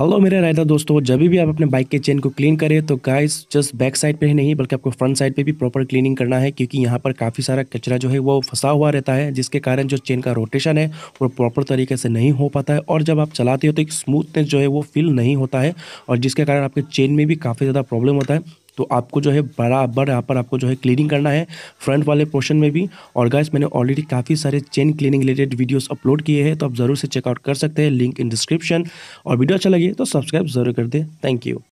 hello मेरे रायदा दोस्तों जब भी आप अपने बाइक के चेन को क्लीन करें तो गाइस जस्ट बैक साइड पे ही नहीं बल्कि आपको फ्रंट साइड पे भी प्रॉपर क्लीनिंग करना है क्योंकि यहाँ पर काफ़ी सारा कचरा जो है वो फंसा हुआ रहता है जिसके कारण जो चेन का रोटेशन है वो प्रॉपर तरीके से नहीं हो पाता है और जब आप चलाते हो तो एक स्मूथनेस जो है वो फील नहीं होता है और जिसके कारण आपके चेन में भी काफ़ी ज़्यादा प्रॉब्लम होता है तो आपको जो है बराबर यहाँ पर आपको जो है क्लीनिंग करना है फ्रंट वाले पोर्शन में भी और गाइस मैंने ऑलरेडी काफ़ी सारे chain cleaning related videos upload किए हैं तो आप ज़रूर से चेकआउट कर सकते हैं लिंक इन डिस्क्रिप्शन और वीडियो अच्छा लगे तो सब्सक्राइब ज़रूर कर दें थैंक यू